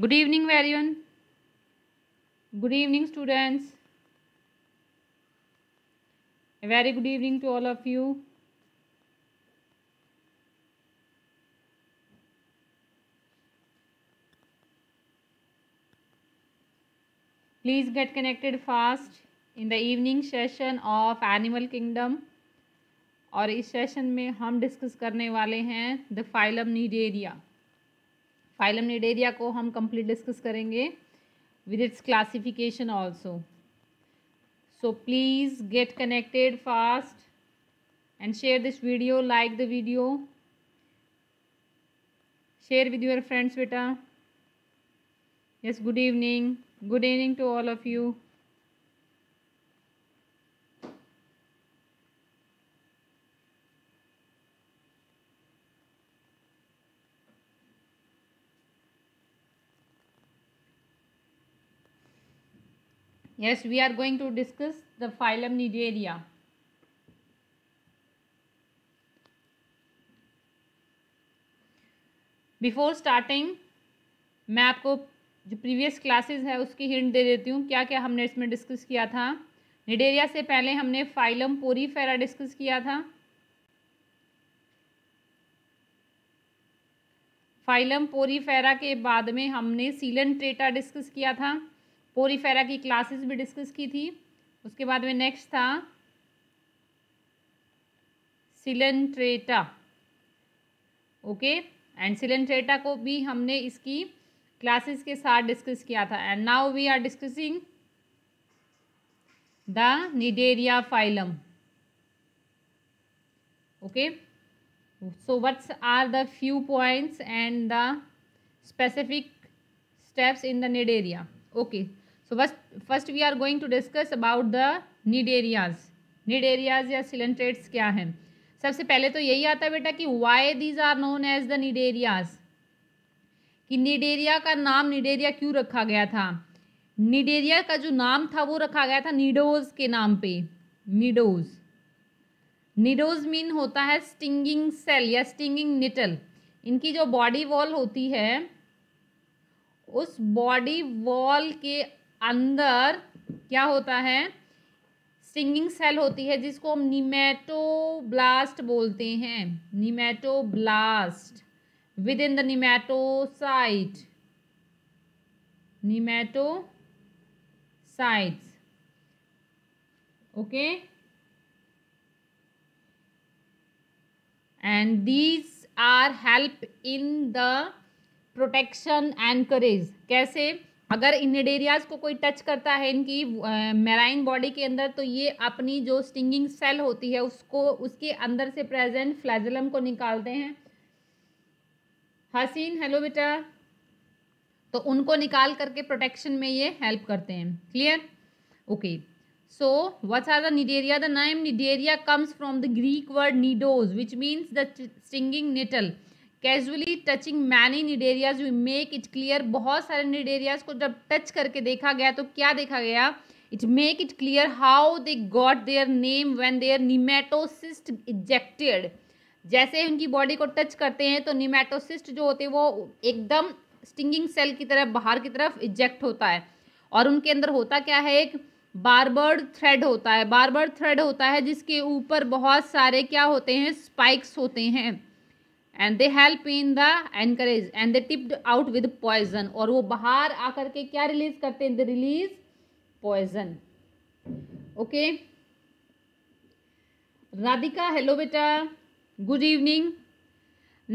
Good evening everyone good evening students very good evening to all of you please get connected fast in the evening session of animal kingdom और इस session में हम discuss करने वाले हैं the phylum Cnidaria phylum Cnidaria को हम complete discuss करेंगे with its classification also so please get connected fast and share this video like the video share with your friends बेटा yes good evening good evening to all of you yes we are going to discuss the phylum nidaria before starting मैं आपको जो previous classes है उसकी hint दे देती हूँ क्या क्या हमने इसमें डिस्कस किया था निडेरिया से पहले हमने फाइलम पोरी फेरा डिस्कस किया था फाइलम पोरी फेरा के बाद में हमने सीलन ट्रेटा डिस्कस किया था पोरीफेरा की क्लासेस भी डिस्कस की थी उसके बाद में नेक्स्ट था सिलेंट्रेटा ओके एंड सिलेंट्रेटा को भी हमने इसकी क्लासेस के साथ डिस्कस किया था and now we are discussing the Cnidaria phylum okay so what are the few points and the specific steps in the Cnidaria okay तो बस first we are going to discuss about the need areas cnidarians या coelenterates क्या हैं सबसे पहले तो यही आता है बेटा कि why these are known as the cnidarians कि नीडेरिया का नाम नीडेरिया क्यों रखा गया था नीडेरिया का जो नाम था वो रखा गया था नीडोज के नाम पे नीडोज नीडोज मीन होता है स्टिंगिंग सेल या स्टिंगिंग निटल इनकी जो बॉडी वॉल होती है उस बॉडी वॉल के अंदर क्या होता है स्टिंगिंग सेल होती है जिसको हम निमेटो ब्लास्ट बोलते हैं nematoblast within the निमेटो nematocytes okay and these are help in the protection and anchorage कैसे अगर इन एडेरियाज को कोई टच करता है इनकी मेराइन बॉडी के अंदर तो ये अपनी जो स्टिंगिंग सेल होती है उसको उसके अंदर से प्रेजेंट फ्लैजलम को निकालते हैं हसीन हेलो बेटा तो उनको निकाल करके प्रोटेक्शन में ये हेल्प करते हैं clear okay so what are the Cnidaria the name Cnidaria comes from the Greek word knidos which means the stinging nettle casually touching many cnidarians we make it clear बहुत सारे need areas को जब touch करके देखा गया तो क्या देखा गया it make it clear how they got their name when their nematocyst ejected जैसे उनकी बॉडी को टच करते हैं तो निमेटोसिस्ट जो होते हैं वो एकदम स्टिंगिंग सेल की तरफ बाहर की तरफ इजेक्ट होता है और उनके अंदर होता क्या है एक बारबर्ड थ्रेड होता है बारबर्ड थ्रेड होता है जिसके ऊपर बहुत सारे क्या होते हैं स्पाइक्स होते हैं and they help in the anchorage and they tipped out with poison और वो बाहर आकर के क्या रिलीज करते हैं the release poison okay Radhika hello बेटा good evening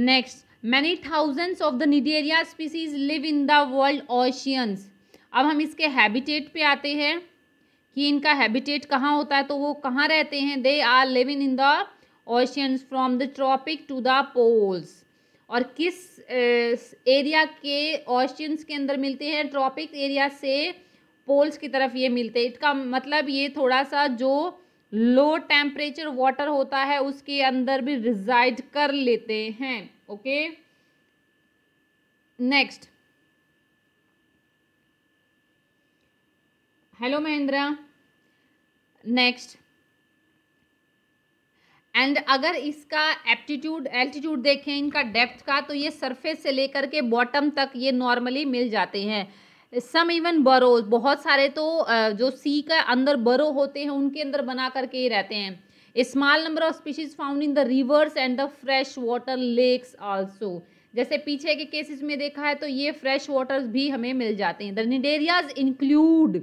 next many thousands of the Cnidaria species live in the world oceans अब हम इसके हैबिटेट पे आते हैं कि इनका हैबिटेट कहाँ होता है तो वो कहाँ रहते हैं they are living in the oceans from the tropic to the poles और किस एरिया के ओशंस के अंदर मिलते हैं ट्रॉपिक एरिया से पोल्स की तरफ ये मिलते हैं इसका मतलब ये थोड़ा सा जो लो टेम्परेचर वाटर होता है उसके अंदर भी रिजाइड कर लेते हैं okay next hello Mahendra next and अगर इसका एप्टीट्यूड एल्टीट्यूड देखें इनका डेप्थ का तो ये सरफेस से लेकर के बॉटम तक ये नॉर्मली मिल जाते हैं सम इवन बरोज बहुत सारे तो जो सी का अंदर बरो होते हैं उनके अंदर बना करके ही रहते हैं small number of species found in the rivers and the fresh water lakes also जैसे पीछे के केसेस में देखा है तो ये फ्रेश वाटर्स भी हमें मिल जाते हैं द निडेरियाज इंक्लूड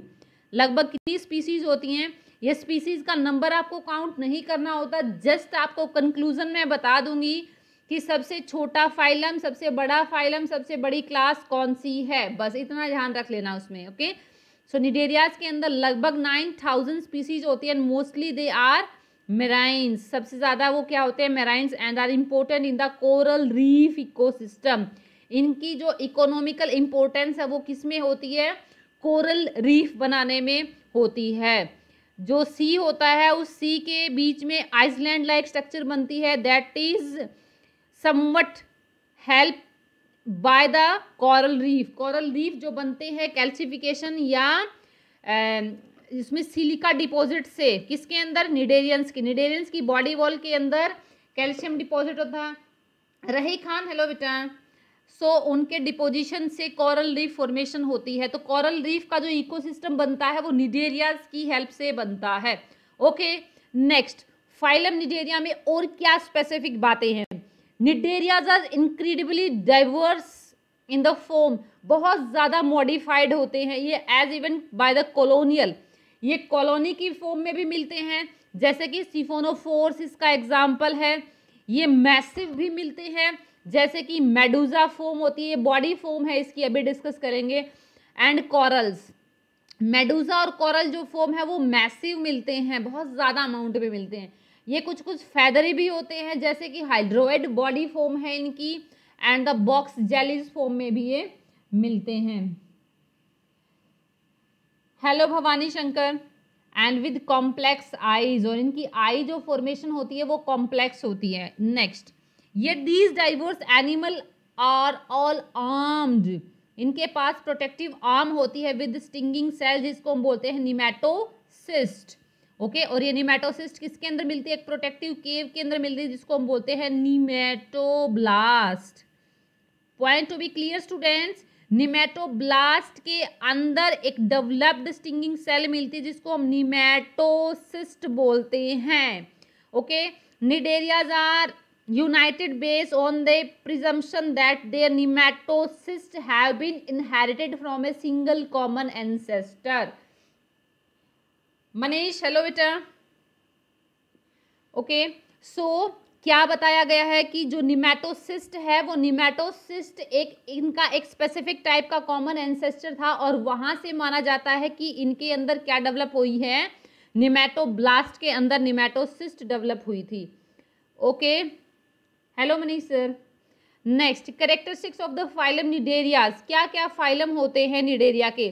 लगभग कितनी स्पीसीज होती हैं ये स्पीसीज का नंबर आपको काउंट नहीं करना होता जस्ट आपको कंक्लूजन में बता दूंगी कि सबसे छोटा फाइलम सबसे बड़ा फाइलम सबसे बड़ी क्लास कौन सी है बस इतना ध्यान रख लेना उसमें ओके सो निडेरियाज के अंदर लगभग नाइन थाउजेंड स्पीसीज होती है and mostly they are marines सबसे ज़्यादा वो क्या होते हैं marines and are important in the coral reef ecosystem इनकी जो इकोनॉमिकल इम्पोर्टेंस है वो किस में होती है कोरल रीफ बनाने में होती है जो सी होता है उस सी के बीच में आइसलैंड लाइक स्ट्रक्चर बनती है that is somewhat help by the coral reef coral reef जो बनते हैं कैल्सिफिकेशन या इसमें सिलिका डिपॉजिट से किसके अंदर निडेरियंस की निडेरियंस की बॉडी वॉल के अंदर कैल्शियम डिपॉजिट होता रही खान हेलो बेटा सो so, उनके डिपोजिशन से कॉरल रीफ फॉर्मेशन होती है तो कॉरल रीफ का जो इकोसिस्टम बनता है वो निडेरियाज की हेल्प से बनता है ओके नेक्स्ट फाइलम निडेरिया में और क्या स्पेसिफिक बातें हैं निडेरियाज आज incredibly diverse in the form बहुत ज़्यादा मॉडिफाइड होते हैं ये as even by the colonial ये कॉलोनी की फॉर्म में भी मिलते हैं जैसे कि सिफोनोफोर्स इसका एग्जाम्पल है ये मैसिव भी मिलते हैं जैसे कि मेडूजा फोम होती है बॉडी फोम है इसकी अभी डिस्कस करेंगे एंड कॉरल्स मेडूजा और कॉरल जो फोम है वो मैसिव मिलते हैं बहुत ज़्यादा अमाउंट में मिलते हैं ये कुछ कुछ फैदरी भी होते हैं जैसे कि हाइड्रोइड बॉडी फोम है इनकी and the box jellies form में भी ये मिलते हैं hello Bhavani Shankar and with complex eyes और इनकी आई जो फॉर्मेशन होती है वो कॉम्प्लेक्स होती है next yet these diverse animal are all armed इनके पास प्रोटेक्टिव आर्म होती है विद स्टिंगिंग सेल जिसको हम बोलते हैं निमेटोसिस्ट ओके और ये निमेटोसिस्ट किसके अंदर मिलती है एक प्रोटेक्टिव केव के अंदर मिलती है जिसको हम बोलते हैं nematoblast point to be clear students nematoblast के अंदर एक डेवलप्ड स्टिंगिंग सेल मिलती है जिसको हम निमेटोसिस्ट बोलते हैं okay cnidarias are united based on the presumption that their nematocysts have been inherited from a single common ancestor Manish hello बेटा ओके सो क्या बताया गया है कि जो निमेटोसिस्ट है वो निमेटोसिस्ट एक इनका एक स्पेसिफिक टाइप का कॉमन एंसेस्टर था और वहाँ से माना जाता है कि इनके अंदर क्या डेवलप हुई है निमेटोब्लास्ट के अंदर निमेटोसिस्ट डेवलप हुई थी okay okay. Hello Manish sir next characteristics of the phylum cnidarias क्या क्या फाइलम होते हैं निडेरिया के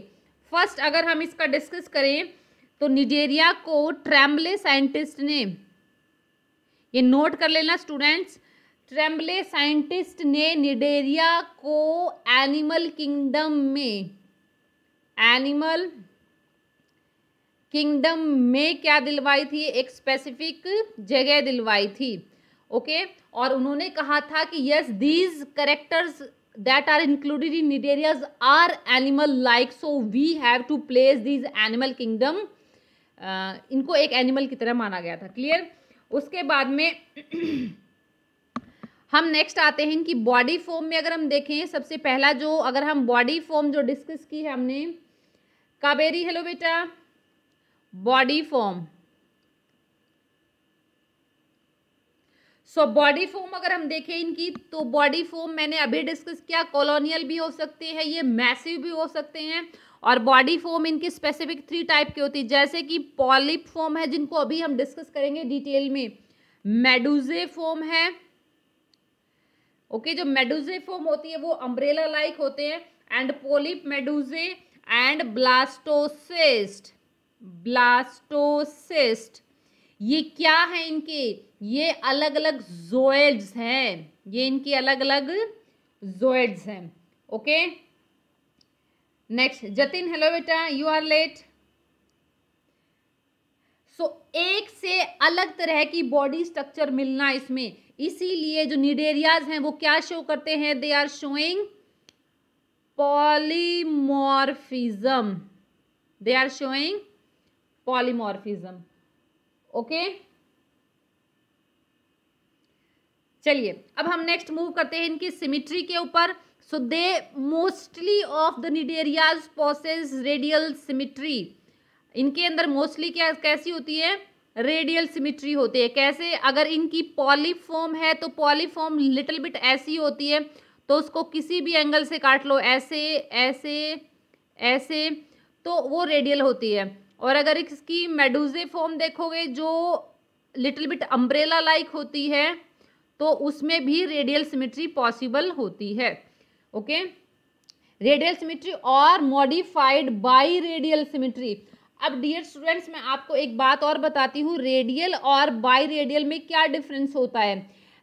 फर्स्ट अगर हम इसका डिस्कस करें तो निडेरिया को ट्रैम्बले साइंटिस्ट ने ये नोट कर लेना स्टूडेंट्स ट्रैम्बले साइंटिस्ट ने निडेरिया को एनिमल किंगडम में एनिमल किंगडम में क्या दिलवाई थी एक स्पेसिफिक जगह दिलवाई थी ओके okay? और उन्होंने कहा था कि yes these characters that are included in nidarias are animal like so we have to place these animal kingdom इनको एक एनिमल की तरह माना गया था क्लियर उसके बाद में हम नेक्स्ट आते हैं इनकी बॉडी फॉर्म में अगर हम देखें सबसे पहला जो अगर हम बॉडी फॉर्म जो डिस्कस की है हमने काबेरी हेलो बेटा body form so body form अगर हम देखें इनकी तो बॉडी फॉर्म मैंने अभी डिस्कस किया कॉलोनियल भी हो सकते हैं ये मैसिव भी हो सकते हैं और बॉडी फॉर्म इनकी स्पेसिफिक थ्री टाइप की होती है जैसे कि पॉलिप फॉर्म है जिनको अभी हम डिस्कस करेंगे डिटेल में मेडुजे फॉर्म है ओके okay, जो मेडुजे फॉर्म होती है वो अम्ब्रेला लाइक होते हैं and polyp medusae and blastocyst blastocyst ये क्या है इनके ये अलग अलग जोएड्स हैं ये इनकी अलग अलग जोएड्स हैं ओके नेक्स्ट जतिन हेलो बेटा यू आर लेट सो एक से अलग तरह की बॉडी स्ट्रक्चर मिलना इसमें इसीलिए जो निडेरियाज हैं वो क्या शो करते हैं they are showing polymorphism they are showing polymorphism okay चलिए अब हम नेक्स्ट मूव करते हैं इनकी सिमिट्री के ऊपर so they mostly of the cnidarias areas possess radial symmetry इनके अंदर मोस्टली क्या कैसी होती है रेडियल सिमिट्री होती है कैसे अगर इनकी पॉलीफॉर्म है तो पॉलीफॉर्म लिटिल बिट ऐसी होती है तो उसको किसी भी एंगल से काट लो ऐसे ऐसे ऐसे तो वो रेडियल होती है और अगर इसकी मेडूजे फॉर्म देखोगे जो लिटिल बिट अम्ब्रेला लाइक होती है तो उसमें भी रेडियल सिमेट्री पॉसिबल होती है ओके रेडियल सिमेट्री और मॉडिफाइड बाई रेडियल सिमेट्री अब डियर स्टूडेंट्स मैं आपको एक बात और बताती हूँ रेडियल और बाई रेडियल में क्या डिफरेंस होता है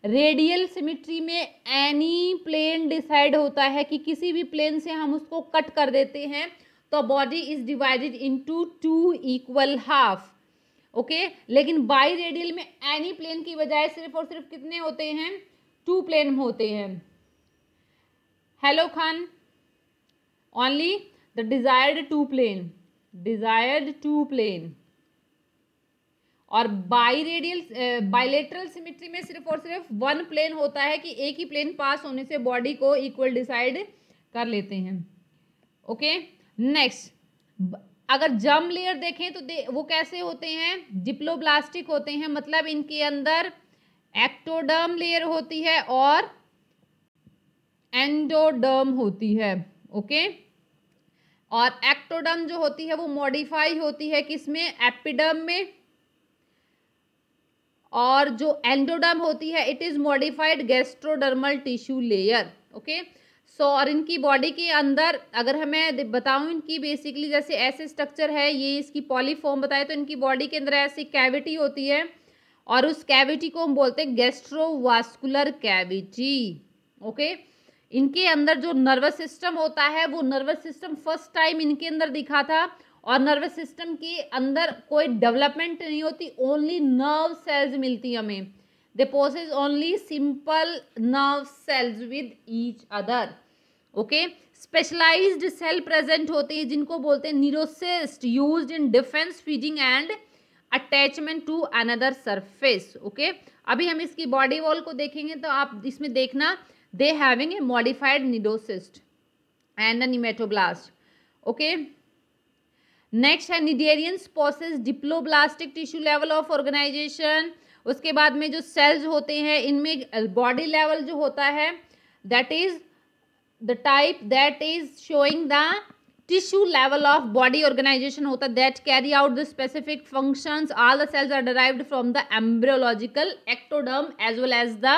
रेडियल सिमेट्री में एनी प्लेन डिसाइड होता है कि किसी भी प्लेन से हम उसको कट कर देते हैं तो body is divided into two equal half okay लेकिन बाई रेडियल में एनी प्लेन की बजाय सिर्फ और सिर्फ कितने होते हैं टू प्लेन होते हैं hello Khan only the desired two plane desired two plane और बाई रेडियल बाइलेटरल सिमिट्री में सिर्फ और सिर्फ वन प्लेन होता है कि एक ही प्लेन पास होने से बॉडी को इक्वल डिसाइड कर लेते हैं ओके नेक्स्ट अगर जम लेयर देखें तो दे, वो कैसे होते हैं डिप्लोब्लास्टिक होते हैं मतलब इनके अंदर एक्टोडर्म लेयर होती है और एंडोडर्म होती है ओके और एक्टोडर्म जो होती है वो मॉडिफाई होती है किसमें एपिडर्म में और जो एंडोडर्म होती है it is modified gastrodermal tissue layer okay so और इनकी बॉडी के अंदर अगर हमें बताऊँ इनकी बेसिकली जैसे ऐसे स्ट्रक्चर है ये इसकी पॉलीफॉर्म बताए तो इनकी बॉडी के अंदर ऐसी कैविटी होती है और उस कैविटी को हम बोलते हैं गेस्ट्रोवास्कुलर कैविटी ओके इनके अंदर जो नर्वस सिस्टम होता है वो नर्वस सिस्टम फर्स्ट टाइम इनके अंदर दिखा था और नर्वस सिस्टम के अंदर कोई डेवलपमेंट नहीं होती ओनली नर्व सेल्स मिलती हमें they possess only simple nerve cells with each other okay specialized cell present होते हैं जिनको बोलते हैं neurocyst use in defence feeding and attachment to another surface okay अभी हम इसकी बॉडी वॉल को देखेंगे तो आप इसमें देखना they having a modified cnidocyst and nematoblast okay next है cnidarians process diploblastic tissue level of organisation उसके बाद में जो सेल्स होते हैं इनमें बॉडी लेवल जो होता है that is the type that is showing the tissue level of body organization hota that carry out the specific functions all the cells are derived from the embryological ectoderm as well as the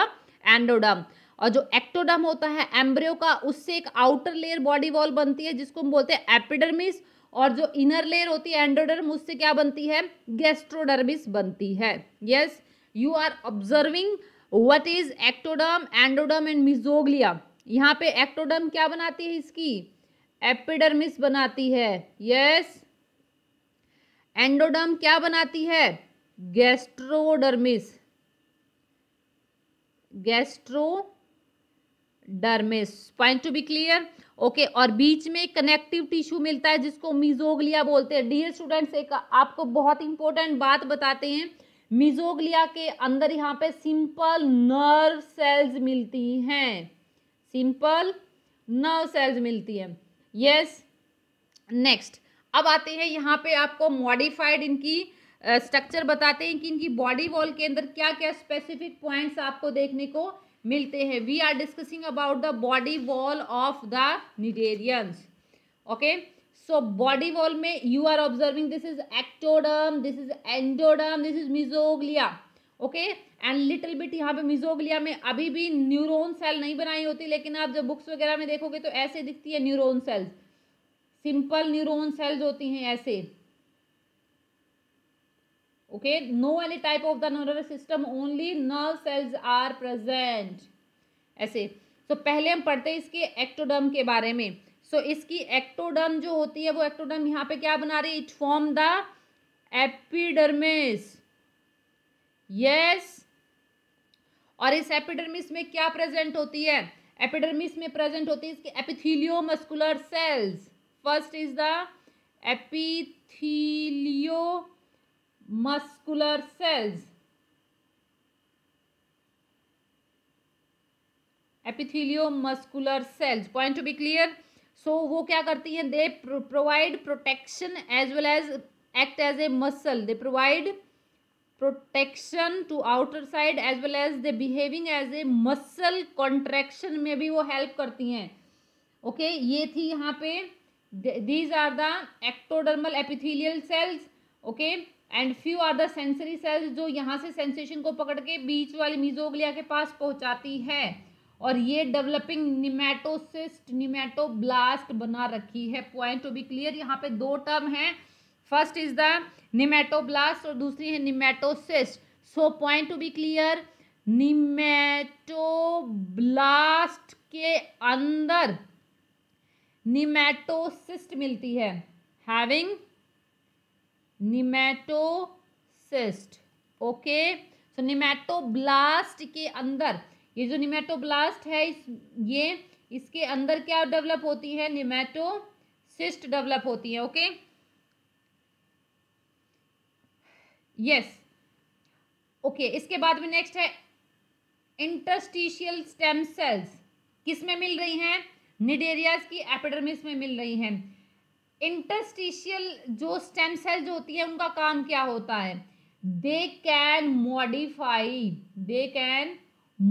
endoderm और जो ectoderm होता है embryo का उससे एक outer layer body wall बनती है जिसको हम बोलते हैं एपिडर्मिस और जो इनर लेयर होती है एंडोडर्म उससे क्या बनती है गैस्ट्रोडर्मिस बनती है yes you are observing what is ectoderm endoderm and mesoglea यहाँ पे एक्टोडर्म क्या बनाती है इसकी एपिडर्मिस बनाती है यस एंडोडर्म क्या बनाती है gastrodermis gastrodermis point to be clear okay और बीच में कनेक्टिव टिश्यू मिलता है जिसको मिजोगलिया बोलते हैं डियर स्टूडेंट्स एक आपको बहुत इंपॉर्टेंट बात बताते हैं मिजोगलिया के अंदर यहाँ पे सिंपल नर्व सेल्स मिलती हैं सिंपल नर्व सेल्स मिलती है यस नेक्स्ट अब आते हैं यहाँ पे आपको मॉडिफाइड इनकी स्ट्रक्चर बताते हैं कि इनकी बॉडी वॉल के अंदर क्या क्या स्पेसिफिक पॉइंट्स आपको देखने को मिलते हैं we are discussing about the body wall of the cnidarians okay so body wall में you are observing this is ectoderm this is endoderm this is mesoglea okay and little bit यहाँ पे मिजोगलिया में अभी भी न्यूरोन सेल नहीं बनाई होती लेकिन आप जब बुक्स वगैरह में देखोगे तो ऐसे दिखती है neuron cells simple neuron cells होती हैं ऐसे okay no any type of the nervous system only nerve cells are present ऐसे तो so, पहले हम पढ़ते हैं इसके एक्टोडर्म के बारे में सो so, इसकी एक्टोडर्म जो होती है वो एक्टोडर्म यहाँ पे क्या बना रही है it form the epidermis yes और इस एपिडर्मिस में क्या प्रेजेंट होती है एपिडर्मिस में प्रेजेंट होती है इसकी epithelio muscular cells first is the epithelio muscular cells epithelio muscular cells point to be clear so वो क्या करती है they provide protection as well as act as a muscle they provide protection to outer side as well as the behaving as a muscle contraction में भी वो help करती हैं okay okay? ये थी यहाँ पे these are the ectodermal epithelial cells okay and few are the sensory cells जो यहाँ से सेंसेशन को पकड़ के बीच वाली मिजोगलिया के पास पहुँचाती है और ये डेवलपिंग निमेटोसिस्ट निमेटोब्लास्ट बना रखी है पॉइंट टू बी क्लियर यहाँ पे दो टर्म हैं फर्स्ट इज द निमेटोब्लास्ट और दूसरी है nematocyst so point to be clear nematoblast के अंदर निमेटोसिस्ट मिलती है having nematocyst okay so nematoblast के अंदर ये जो निमेटोब्लास्ट है इस ये इसके अंदर क्या डेवलप होती है निमेटोसिस्ट डेवलप होती है ओके okay? यस ओके इसके बाद में नेक्स्ट है इंटरस्टिशियल स्टेम सेल्स किस में मिल रही हैं निडेरियाज की एपिडर्मिस में मिल रही हैं इंटरस्टिशियल जो स्टेम सेल जो होती है उनका काम क्या होता है they can modify they can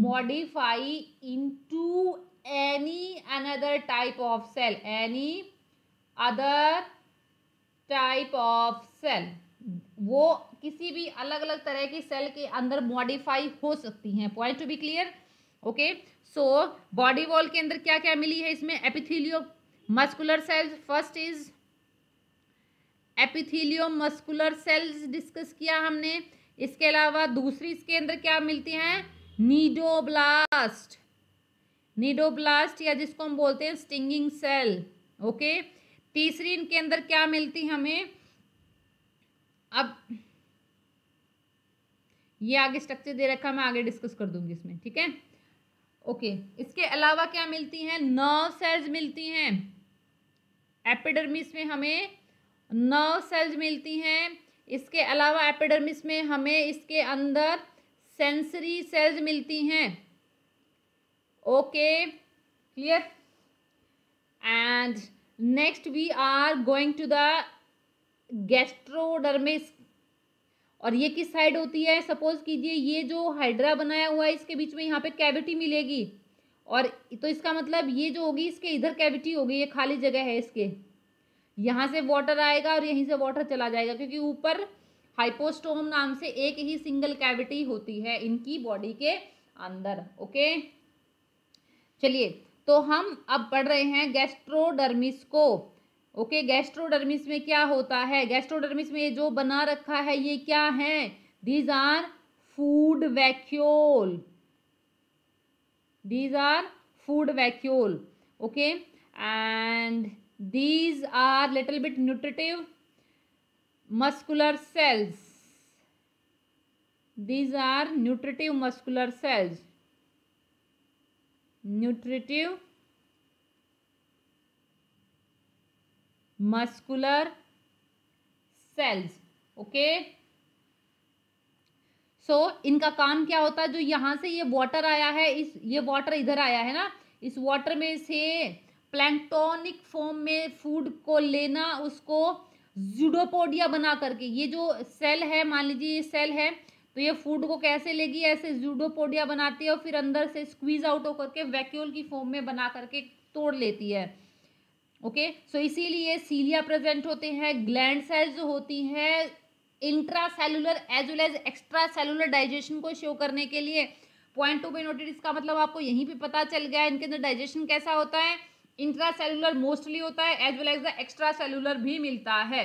modify into any another type of cell any other type of cell वो किसी भी अलग अलग तरह की सेल के अंदर मॉडिफाई हो सकती हैं point to be clear okay so body wall के अंदर क्या क्या मिली है इसमें epithelio muscular cells first is epithelio muscular cells discuss किया हमने इसके अलावा दूसरी इसके अंदर क्या मिलती हैं नीडोब्लास्ट नीडोब्लास्ट या जिसको हम बोलते हैं स्टिंगिंग सेल ओके तीसरी इनके अंदर क्या मिलती हमें अब ये आगे स्ट्रक्चर दे रखा मैं आगे डिस्कस कर दूंगी इसमें ठीक है ओके इसके अलावा क्या मिलती हैं नर्व सेल्स मिलती हैं एपिडर्मिस में हमें नर्व सेल्स मिलती हैं इसके अलावा एपिडर्मिस में हमें इसके अंदर सेंसरी सेल्स मिलती हैं okay clear and next we are going to the gastrodermis और ये किस साइड होती है सपोज कीजिए ये जो हाइड्रा बनाया हुआ है इसके बीच में यहाँ पे कैविटी मिलेगी और तो इसका मतलब ये जो होगी इसके इधर कैविटी होगी ये खाली जगह है इसके यहाँ से वाटर आएगा और यहीं से वाटर चला जाएगा क्योंकि ऊपर हाइपोस्टोम नाम से एक ही सिंगल कैविटी होती है इनकी बॉडी के अंदर ओके चलिए तो हम अब पढ़ रहे हैं गैस्ट्रोडर्मिस को ओके गैस्ट्रोडर्मिस में क्या होता है गैस्ट्रोडर्मिस में ये जो बना रखा है ये क्या है these are food vacuole these are food vacuole okay and these are little bit nutritive muscular cells these are nutritive muscular cells nutritive muscular cells okay so इनका काम क्या होता है जो यहां से ये वाटर आया है इस ये वाटर इधर आया है ना इस वाटर में से प्लैंक्टोनिक फॉर्म में फूड को लेना उसको जूडोपोडिया बना करके ये जो सेल है मान लीजिए ये सेल है तो ये फूड को कैसे लेगी ऐसे जूडोपोडिया बनाती है और फिर अंदर से स्क्वीज आउट होकर के वैक्यूल की फॉर्म में बना करके तोड़ लेती है ओके सो इसीलिए सीलिया प्रेजेंट होते हैं ग्लैंड सेल्स जो होती intra cellular as well as extra cellular digestion को शो करने के लिए पॉइंट टू बी नोटेड इसका मतलब आपको यहीं पे पता चल गया इनके अंदर डाइजेशन कैसा होता है इंट्रा सेलुलर मोस्टली होता है as well as the extra cellular भी मिलता है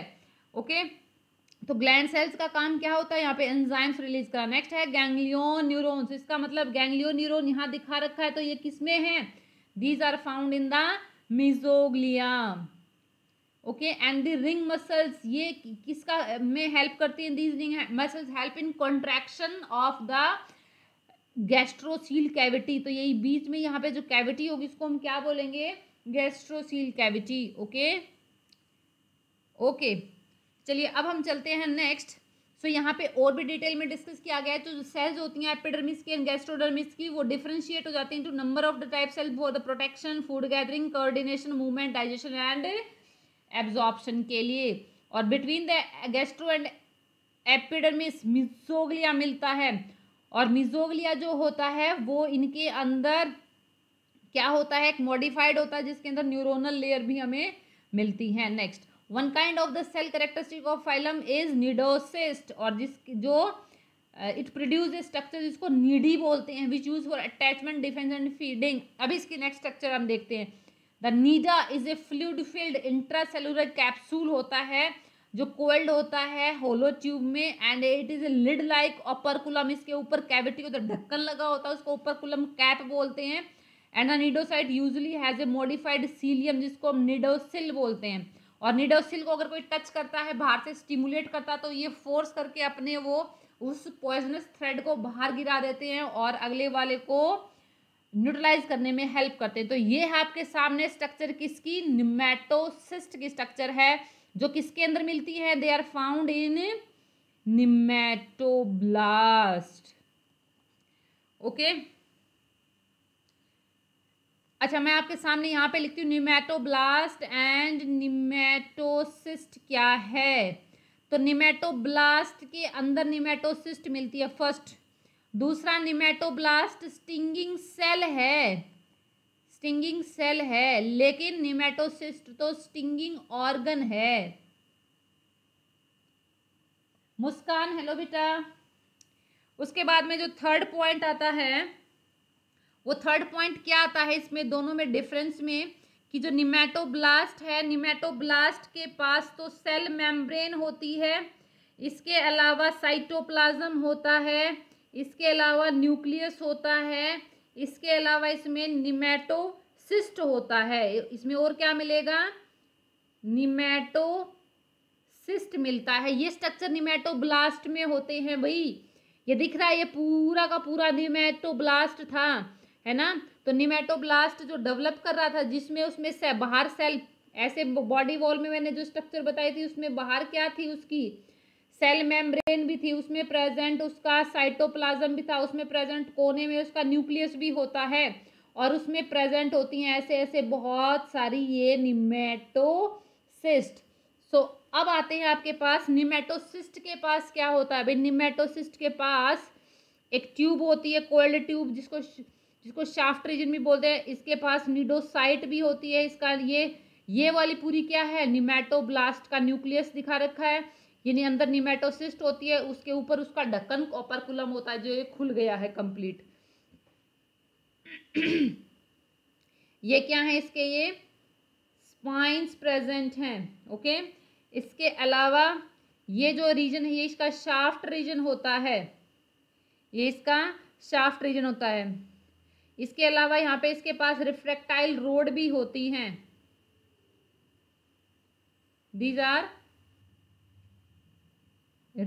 ओके तो ग्लैंड सेल्स का काम क्या होता है यहाँ पे एंजाइम्स रिलीज करना नेक्स्ट है गैंग्लियोन न्यूरोन्स इसका मतलब गैंग्लियोन न्यूरोन यहाँ दिखा रखा है तो ये किस में है these are found in the mesoglea okay and the ring muscles ये किसका में हेल्प करती हैं these ring muscles help in contraction of the gastrocoel cavity तो यही बीच में यहाँ पे जो कैविटी होगी इसको हम क्या बोलेंगे गैस्ट्रोसील कैविटी ओके ओके चलिए अब हम चलते हैं नेक्स्ट सो so, यहाँ पे और भी डिटेल में डिस्कस किया गया है तो सेल्स होती हैं एपिडर्मिस की एंड गैस्ट्रोडर्मिस की वो डिफ्रेंशिएट हो जाती हैं to number of the type cell for the protection food gathering coordination movement digestion and absorption के लिए और between the gastro and epidermis mesoglea मिलता है और मिजोगलिया जो होता है वो इनके अंदर क्या होता है एक मॉडिफाइड होता है जिसके अंदर न्यूरोनल लेयर भी हमें मिलती है next one kind of the cell characteristic of phylum is cnidocyst और जिस जो इट प्रोड्यूस स्ट्रक्चर जिसको नीडी बोलते हैं which use for attachment defence and feeding अभी इसकी नेक्स्ट स्ट्रक्चर हम देखते हैं the cnida is a fluid filled intracellular capsule होता है जो कोल्ड होता है होलो ट्यूब में and it is a lid like operculum इसके ऊपर कैविटी होता है ढक्कन लगा होता है उसको ऑपरकुलम कैप बोलते हैं and the cnidocyte usually has a modified cilium जिसको हम निडोसिल बोलते हैं और निडोसिल को अगर कोई टच करता है बाहर से स्टिमुलेट करता है तो ये फोर्स करके अपने वो उस पॉइजनस थ्रेड को बाहर गिरा देते हैं और अगले वाले को न्यूट्रलाइज करने में हेल्प करते हैं तो ये है आपके सामने स्ट्रक्चर किसकी निमेटोसिस्ट की स्ट्रक्चर है जो किसके अंदर मिलती है they are found in nematoblast okay okay? अच्छा मैं आपके सामने यहाँ पे लिखती हूँ निमेटोब्लास्ट एंड निमेटोसिस्ट क्या है तो निमेटोब्लास्ट के अंदर निमेटोसिस्ट मिलती है फर्स्ट दूसरा निमेटोब्लास्ट स्टिंगिंग सेल है स्टिंगिंग सेल है लेकिन निमेटोसिस्ट तो स्टिंगिंग ऑर्गन है मुस्कान हेलो बेटा उसके बाद में जो थर्ड पॉइंट आता है वो थर्ड पॉइंट क्या आता है इसमें दोनों में डिफरेंस में कि जो निमेटोब्लास्ट है निमेटोब्लास्ट के पास तो सेल मेम्ब्रेन होती है इसके अलावा साइटोप्लाज्म होता है इसके अलावा न्यूक्लियस होता है इसके अलावा इसमें निमेटोसिस्ट होता है इसमें और क्या मिलेगा निमेटोसिस्ट मिलता है ये स्ट्रक्चर निमेटोब्लास्ट में होते हैं भाई ये दिख रहा है ये पूरा का पूरा निमेटोब्लास्ट था है ना तो निमेटोब्लास्ट जो डेवलप कर रहा था जिसमें उसमें से बाहर सेल ऐसे बॉडी वॉल में मैंने जो स्ट्रक्चर बताई थी उसमें बाहर क्या थी उसकी सेल मेम्ब्रेन भी थी उसमें प्रेजेंट उसका साइटोप्लाज्म भी था उसमें प्रेजेंट कोने में उसका न्यूक्लियस भी होता है और उसमें प्रेजेंट होती हैं ऐसे ऐसे बहुत सारी ये निमेटोसिस्ट सो so, अब आते हैं आपके पास निमेटोसिस्ट के पास क्या होता है भाई निमेटोसिस्ट के पास एक ट्यूब होती है कोल्ड ट्यूब जिसको जिसको शाफ्ट रीजन भी बोलते हैं इसके पास निडोसाइट भी होती है इसका ये ये वाली पूरी क्या है ब्लास्ट का न्यूक्लियस दिखा रखा है यानी अंदर निमेटोसिस्ट होती है उसके ऊपर उसका ढक्कन ओपरकुलम होता है जो ये खुल गया है कंप्लीट ये क्या है इसके ये स्पाइंस प्रेजेंट हैं ओके इसके अलावा ये जो रीजन है ये इसका शाफ्ट रीजन होता है ये इसका शाफ्ट रीजन होता है इसके अलावा यहाँ पे इसके पास रिफ्रेक्टाइल रोड भी होती हैं दीज आर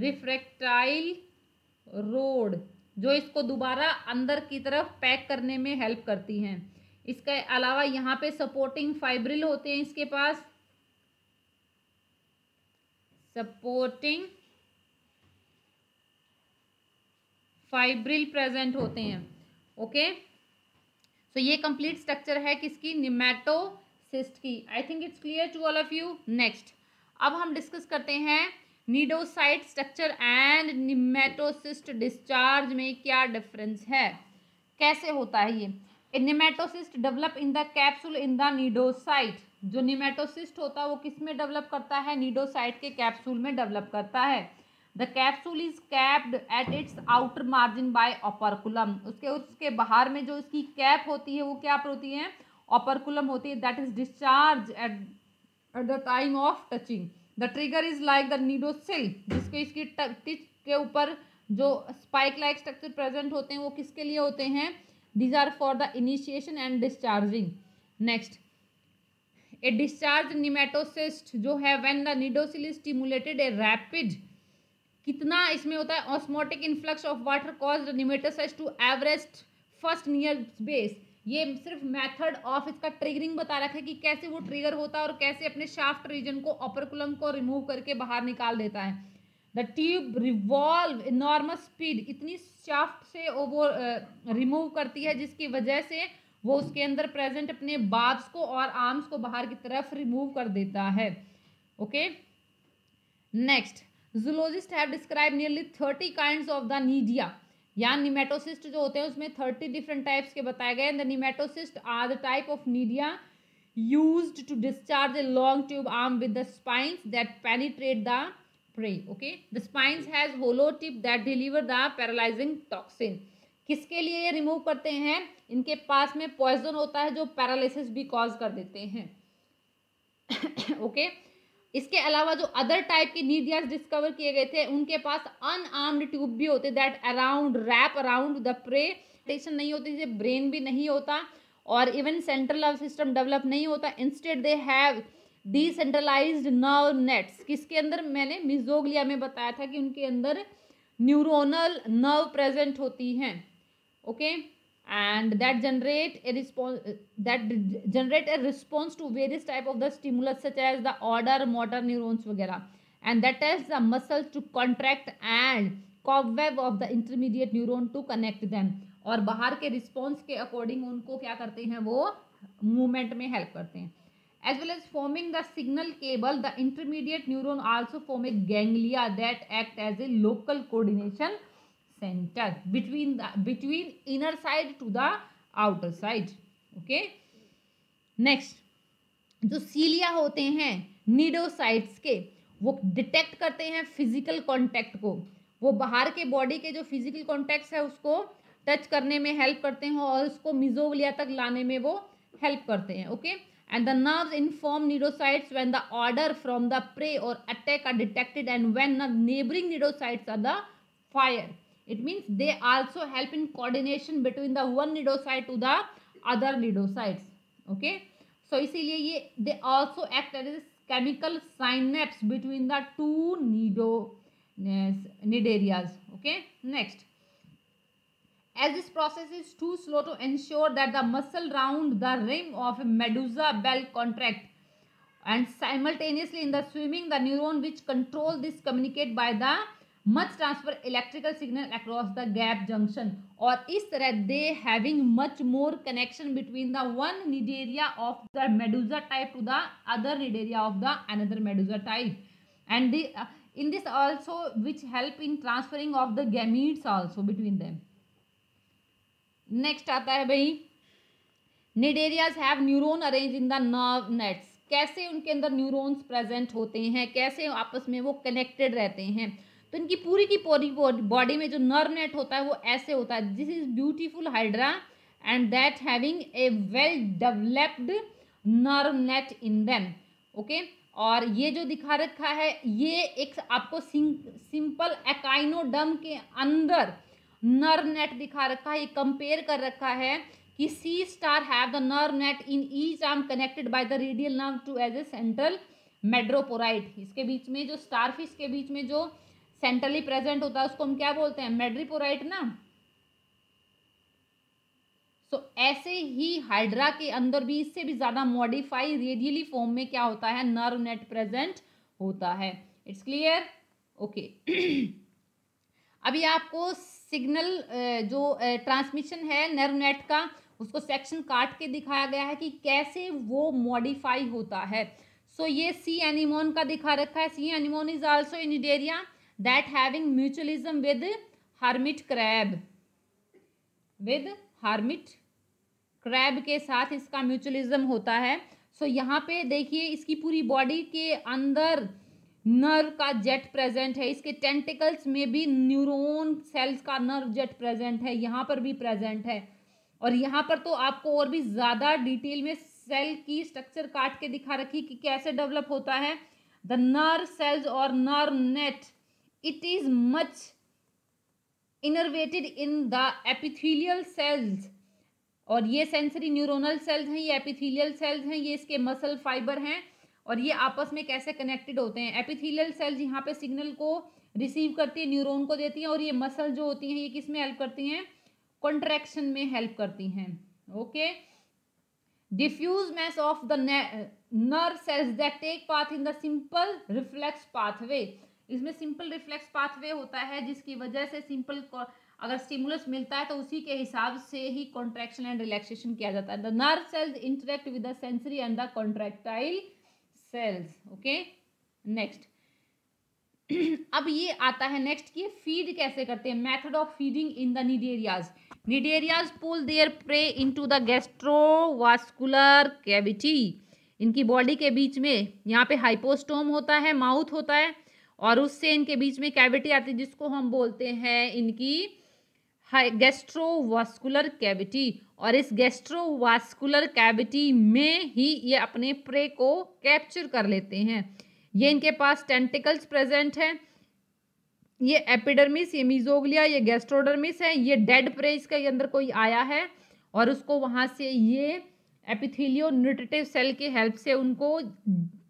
रिफ्रेक्टाइल रोड जो इसको दोबारा अंदर की तरफ पैक करने में हेल्प करती हैं इसके अलावा यहाँ पे सपोर्टिंग फाइब्रिल होते हैं इसके पास सपोर्टिंग फाइब्रिल प्रेजेंट होते हैं ओके okay? सो ये कंप्लीट स्ट्रक्चर है किसकी निमेटोसिस्ट की I think it's clear to all of you next अब हम डिस्कस करते हैं cnidocyte structure and nematocyst discharge में क्या डिफरेंस है कैसे होता है ये nematocyst develop in the capsule in the cnidocyte जो निमेटोसिस्ट होता है वो किस में डेवलप करता है नीडोसाइट के कैप्सूल में डेवलप करता है the capsule is capped at its outer margin by operculum उसके उसके बाहर में जो इसकी कैप होती है वो क्या पर होती है ऑपरकुलम होती है that is discharge at at the time of touching the trigger is like the cnidocil जिसके इसकी टिच के ऊपर जो स्पाइक लाइक स्ट्रक्चर प्रेजेंट होते हैं वो किसके लिए होते हैं these are for the initiation and discharging next a discharge nematocyst जो है when the cnidocil is stimulated a rapid कितना इसमें होता है osmotic influx of water cause nematocyst to evert first near base ये सिर्फ मेथड ऑफ इसका triggering बता रखा है कि कैसे वो ट्रिगर होता है और कैसे अपने शाफ्ट रीजन को ऑपरकुलम को रिमूव करके बाहर निकाल देता है the tube revolve normal speed इतनी शाफ्ट से वो रिमूव करती है जिसकी वजह से वो उसके अंदर प्रेजेंट अपने बाब्स को और आर्म्स को बाहर की तरफ रिमूव कर देता है okay next zoologists have described nearly 30 kinds of the nidia या निमेटोसिस्ट जो होते हैं उसमें थर्टी डिफरेंट टाइप्स के बताए गए the nematocyst are the type of cnidia use to discharge a long tube arm with the spines that penetrate the prey okay the spines has hollow tip that deliver the paralysing toxin किसके लिए ये remove करते हैं इनके पास में poison होता है जो पैरालिसिस भी कॉज कर देते हैं ओके okay? इसके अलावा जो अदर टाइप के नीडियाज डिस्कवर किए गए थे उनके पास अनआर्म्ड ट्यूब भी होते that around wrap around the prey tension नहीं होती जिसे ब्रेन भी नहीं होता और even central nerve system develop नहीं होता instead they have decentralize nerve nets किसके अंदर मैंने मिजोगलिया में बताया था कि उनके अंदर न्यूरोनल नर्व प्रेजेंट होती हैं okay okay? and that generate a response that generate a response to various type of the stimulus such as the odor motor neurons वगैरह and that tells the muscles to contract and cobweb of the intermediate neuron to connect them और बाहर के response के according उनको क्या करते हैं वो मूवमेंट में हेल्प करते हैं as well as forming the signal cable the intermediate neuron also form a ganglia that act as a local coordination center between the between inner side to the outer side okay next जो cilia होते हैं cnidocytes के वो detect करते हैं physical contact को वो बाहर के बॉडी के जो फिजिकल कांटेक्ट्स है उसको टच करने में हेल्प करते हैं और उसको मिजोवलिया तक लाने में वो हेल्प करते हैं okay and the nerve inform cnidocytes when the order from the prey or attack are detected and when the neighbouring cnidocytes are the fire It means they also help in coordination between the one lidocyte to the other lidocytes. Okay. So इसीलिए ये they also act as a chemical synapse between the two nido need areas. Okay. Next. As this process is too slow to ensure that the muscle round the rim of medusa bell contract and simultaneously in the swimming the neuron which control this communicate by the much transfer electrical signal across the gap junction और इस तरह they having much more connection between the one cnidaria of the medusa type to the other cnidaria of the another medusa type and in this also which help in transferring of the gametes also between them next आता है भाई cnidarias have neuron arrange in the nerve nets कैसे उनके अंदर neurons present होते हैं कैसे आपस में वो कनेक्टेड रहते हैं तो इनकी पूरी की पूरी बॉडी में जो नर नेट होता है वो ऐसे होता है this is beautiful hydra and that having a well developed nerve net in them okay और ये जो दिखा रखा है ये एक आपको सिंपल एकाइनोडम के अंदर नर नेट दिखा रखा है ये कंपेयर कर रखा है कि sea star have the nerve net in each arm connected by the radial nerve to as a central madreporite इसके बीच में जो स्टारफिश के बीच में जो सेंट्रली प्रेजेंट होता है उसको हम क्या बोलते हैं मेड्रीपोराइट ना सो so, ऐसे ही हाइड्रा के अंदर भी इससे भी ज़्यादा मॉडिफाई रेडियली फॉर्म में क्या होता है नर्व नेट प्रेजेंट होता है इट्स क्लियर ओके अभी आपको सिग्नल जो ट्रांसमिशन है नर्व नेट का उसको सेक्शन काट के दिखाया गया है कि कैसे वो मॉडिफाई होता है सो so, ये सी एनिमोन का दिखा रखा है sea anemone is also in that having mutualism with hermit crab with hermit crab के साथ इसका mutualism होता है सो so, यहाँ पे देखिए इसकी पूरी बॉडी के अंदर नर्व का जेट प्रेजेंट है इसके टेंटिकल्स में भी न्यूरोन सेल्स का नर्व जेट प्रेजेंट है यहाँ पर भी प्रेजेंट है और यहाँ पर तो आपको और भी ज़्यादा डिटेल में सेल की स्ट्रक्चर काट के दिखा रखी कि कैसे डेवलप होता है द नर्व सेल्स और nerve net it is much innervated in the epithelial cells और ये सेंसरी न्यूरोनल सेल्स हैं ये एपिथीलियल सेल्स हैं ये इसके मसल फाइबर हैं और ये आपस में कैसे कनेक्टेड होते हैं एपिथीलियल सेल्स यहाँ पे सिग्नल को रिसीव करती है न्यूरोन को देती हैं और ये मसल जो होती हैं ये किस में हेल्प करती हैं कॉन्ट्रैक्शन में हेल्प करती हैं okay diffuse mass of the nerve cells that take path in the simple reflex pathway इसमें सिंपल रिफ्लेक्स पाथवे होता है जिसकी वजह से सिंपल अगर स्टिमुलस मिलता है तो उसी के हिसाब से ही कॉन्ट्रैक्शन एंड रिलैक्सेशन किया जाता है the nerve cells interact with the sensory and the contractile cells okay next अब ये आता है नेक्स्ट कि फीड कैसे करते हैं method of feeding in the need areas cnidarias pull their prey into the gastrovascular cavity इनकी body के बीच में यहाँ पे हाइपोस्टोम होता है माउथ होता है और उससे इनके बीच में कैविटी आती है जिसको हम बोलते हैं इनकी गैस्ट्रोवास्कुलर कैविटी और इस गैस्ट्रोवास्कुलर कैविटी में ही ये अपने प्रे को कैप्चर कर लेते हैं ये इनके पास टेंटिकल्स प्रेजेंट हैं ये एपिडर्मिस ये मिजोगलिया ये गैस्ट्रोडर्मिस है ये डेड प्रे इसके अंदर कोई आया है और उसको वहाँ से ये एपिथीलियो न्यूट्रेटिव सेल के हेल्प से उनको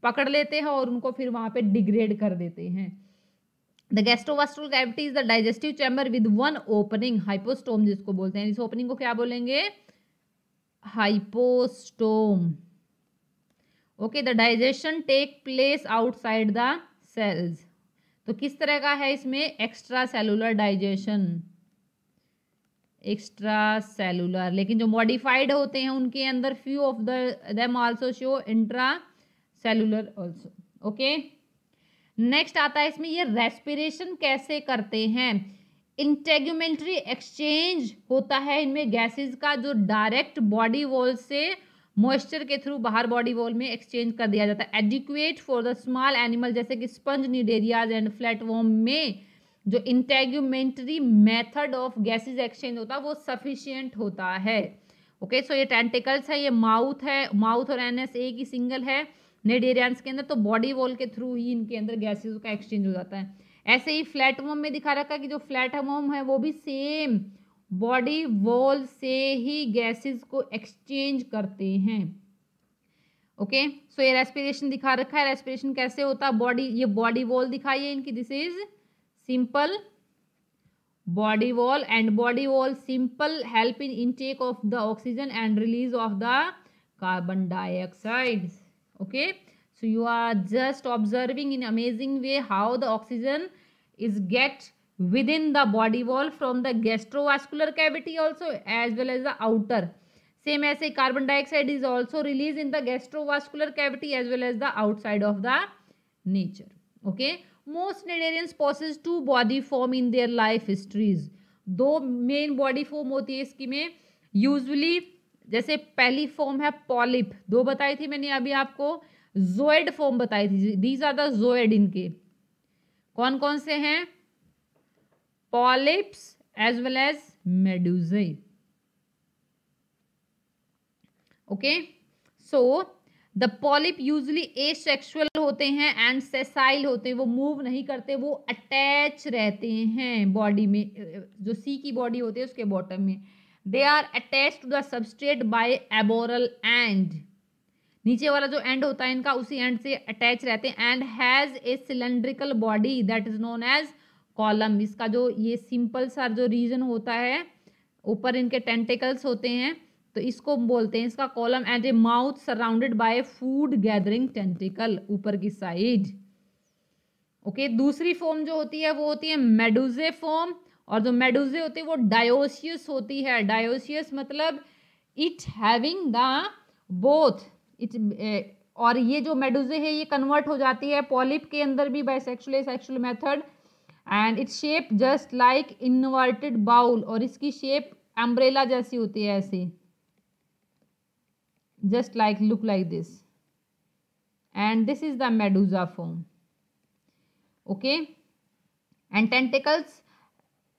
पकड़ लेते हैं और उनको फिर वहाँ पे डिग्रेड कर देते हैं the gastrovascular cavity is the digestive chamber with one opening hypostome जिसको बोलते हैं इस ओपनिंग को क्या बोलेंगे hypostome okay the digestion take place outside the cells तो किस तरह का है इसमें extra cellular digestion extra cellular लेकिन जो मॉडिफाइड होते हैं उनके अंदर few of the them also show intra cellular also okay next आता है इसमें ये रेस्पिरेशन कैसे करते हैं इंटेग्यूमेंट्री एक्सचेंज होता है इनमें गैसेस का जो डायरेक्ट बॉडी वॉल से मॉइस्चर के थ्रू बाहर बॉडी वॉल में एक्सचेंज कर दिया जाता है adequate for the small animal जैसे कि sponge cnidarias and flat worm में जो integumentary method of gases exchange होता है वो सफिशियंट होता है ओके okay, सो so ये टेंटिकल्स है ये माउथ है माउथ और एस एक ही सिंगल है नेड के अंदर तो बॉडी वॉल के थ्रू ही इनके अंदर गैसेज का एक्सचेंज हो जाता है ऐसे ही फ्लैट वोम में दिखा रखा कि जो फ्लैट वोम है वो भी सेम बॉडी वॉल से ही गैसेज को एक्सचेंज करते हैं ओके सो ये रेस्पिरेशन दिखा रखा है रेस्पिरेशन कैसे होता है बॉडी ये बॉडी वॉल दिखाई है इनकी this is simple body wall and body wall simple help in intake of the oxygen and release of the carbon dioxide okay so you are just observing in amazing way how the oxygen is get within the body wall from the gastrovascular cavity also as well as the outer same as a carbon dioxide is also released in the gastrovascular cavity as well as the outside of the nature okay most cnidarians possess two body form in their life histories दो main body form होती है इसकी में usually जैसे पहली form है polyp दो बताई थी मैंने अभी आपको जोएड फॉर्म बताई थी दीज आर द जोएड इनके कौन कौन से हैं polyps as well as medusae okay so the polyp usually sexual होते हैं एंड सेसाइल होते हैं वो मूव नहीं करते वो अटैच रहते हैं बॉडी में जो सी की बॉडी होती है उसके बॉटम में they are attach to the substrate by aboral end नीचे वाला जो एंड होता है इनका उसी एंड से अटैच रहते हैं and has a cylindrical body that is known as column इसका जो ये सिंपल सा जो रीजन होता है ऊपर इनके टेंटिकल्स होते हैं तो इसको बोलते हैं इसका column and a mouth surrounded by food gathering tentacle ऊपर की साइड ओके okay, दूसरी फॉर्म जो होती है वो होती है मेडुजे फॉर्म और जो मेडूजे होते हैं वो डायोसियस होती है डायोसियस मतलब it having the both it और ये जो मेडूजे है ये कन्वर्ट हो जाती है पॉलिप के अंदर भी by sexual sexual method and its shape just like inverted bowl और इसकी शेप एम्ब्रेला जैसी होती है ऐसी just like look like this and this is the medusa form okay and tentacles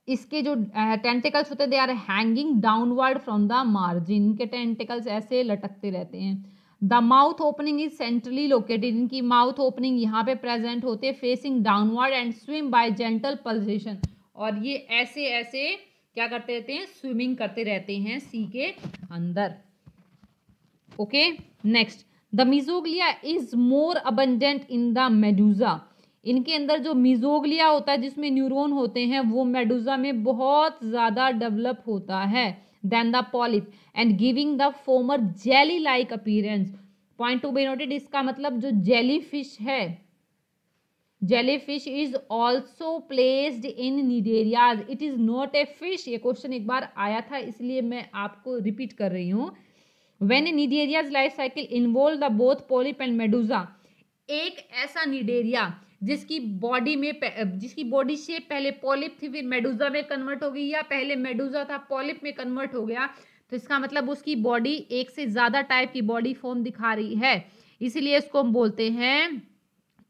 इसके जो टेंटिकल्स होते हैं they are hanging downward from the margin इनके टेंटिकल्स ऐसे लटकते रहते हैं the mouth opening is centrally located इनकी माउथ ओपनिंग यहाँ पे प्रेजेंट होते हैं facing downward and swim by gentle pulsation और ये ऐसे ऐसे क्या करते रहते हैं स्विमिंग करते रहते हैं सी के अंदर okay next the mesoglea is more abundant in the medusa इनके अंदर जो मिजोगलिया होता है जिसमें न्यूरॉन होते हैं वो मेडुजा में बहुत ज़्यादा डेवलप होता है then the polyp and giving the firmer jelly like appearance point to be noted इसका मतलब जो जेली फिश है jelly fish is also placed in cnidarias it is not a fish ये क्वेश्चन एक बार आया था इसलिए मैं आपको रिपीट कर रही हूँ when cnidarias life cycle involve the both polyp and medusa एक ऐसा निडेरिया जिसकी बॉडी में जिसकी बॉडी शेप पहले पॉलिप थी फिर मेडूजा में कन्वर्ट हो गई या पहले मेडूजा था पॉलिप में कन्वर्ट हो गया तो इसका मतलब उसकी बॉडी एक से ज़्यादा टाइप की बॉडी फॉर्म दिखा रही है इसीलिए इसको हम बोलते हैं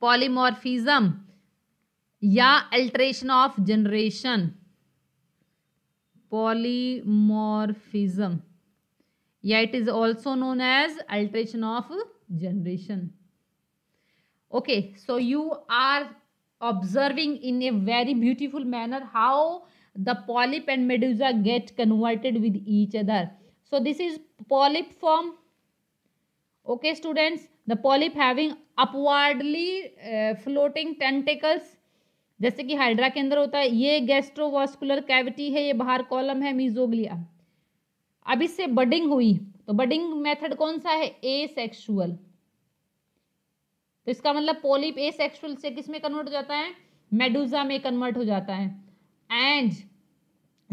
पॉलीमॉर्फिज्म या अल्ट्रेशन ऑफ जनरेशन पॉलीमॉर्फिज्म या it is also known as alteration of generation okay so you are observing in a very beautiful manner how the polyp and medusa get converted with each other so this is polyp form okay students the polyp having upwardly uh, floating tentacles जैसे कि hydra के अंदर होता है ये gastrovascular cavity है ये बाहर कॉलम है मीजोग्लिया अब इससे बडिंग हुई तो बडिंग मेथड कौन सा है ए सेक्शुअल तो इसका मतलब पोलिप ए सेक्सुअल से किस में कन्वर्ट हो जाता है मेडूजा में कन्वर्ट हो जाता है and